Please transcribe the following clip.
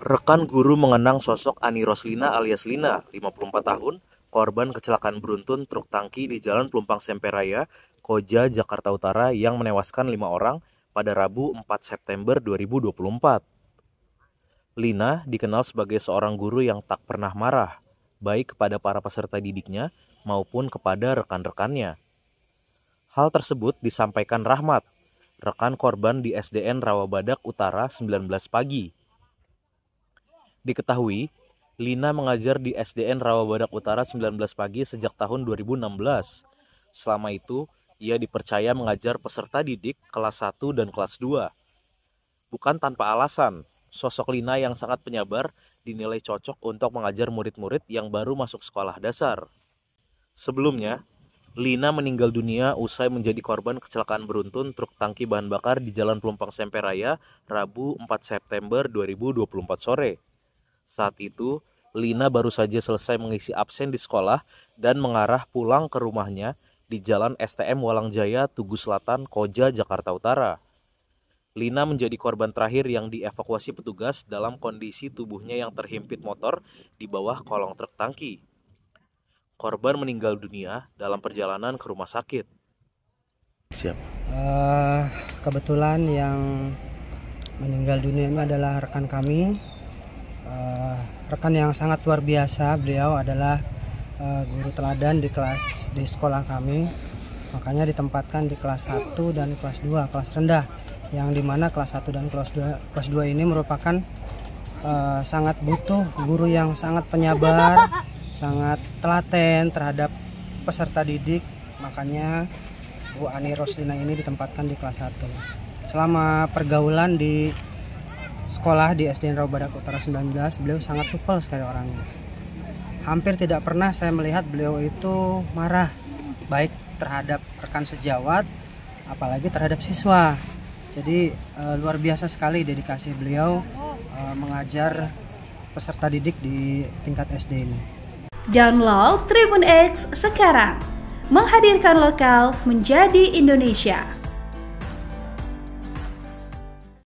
Rekan guru mengenang sosok Ani Roslina alias Lina, 54 tahun, korban kecelakaan beruntun truk tangki di Jalan Pelumpang Semperaya, Koja, Jakarta Utara yang menewaskan lima orang pada Rabu 4 September 2024. Lina dikenal sebagai seorang guru yang tak pernah marah, baik kepada para peserta didiknya maupun kepada rekan-rekannya. Hal tersebut disampaikan Rahmat, rekan korban di SDN Rawabadak Utara 19 pagi. Diketahui, Lina mengajar di SDN Rawabadak Utara 19 pagi sejak tahun 2016. Selama itu, ia dipercaya mengajar peserta didik kelas 1 dan kelas 2. Bukan tanpa alasan, sosok Lina yang sangat penyabar dinilai cocok untuk mengajar murid-murid yang baru masuk sekolah dasar. Sebelumnya, Lina meninggal dunia usai menjadi korban kecelakaan beruntun truk tangki bahan bakar di Jalan Pelumpang Semperaya, Rabu 4 September 2024 sore. Saat itu, Lina baru saja selesai mengisi absen di sekolah dan mengarah pulang ke rumahnya di Jalan STM Walang Jaya, Tugu Selatan, Koja, Jakarta Utara. Lina menjadi korban terakhir yang dievakuasi petugas dalam kondisi tubuhnya yang terhimpit motor di bawah kolong truk tangki. Korban meninggal dunia dalam perjalanan ke rumah sakit. Siap. Uh, kebetulan yang meninggal dunia ini adalah rekan kami Eh, rekan yang sangat luar biasa beliau adalah uh, guru teladan di kelas di sekolah kami makanya ditempatkan di kelas 1 dan kelas 2 kelas rendah yang dimana kelas 1 dan kelas 2 kelas 2 ini merupakan uh, sangat butuh guru yang sangat penyabar sangat telaten terhadap peserta didik makanya Bu Ani Roslina ini ditempatkan di kelas 1 selama pergaulan di sekolah di SDN Rawabadak Utara 19, beliau sangat supel sekali orangnya. Hampir tidak pernah saya melihat beliau itu marah, baik terhadap rekan sejawat, apalagi terhadap siswa. Jadi e, luar biasa sekali dedikasi beliau e, mengajar peserta didik di tingkat SD ini. Download Tribun X sekarang, menghadirkan lokal menjadi Indonesia.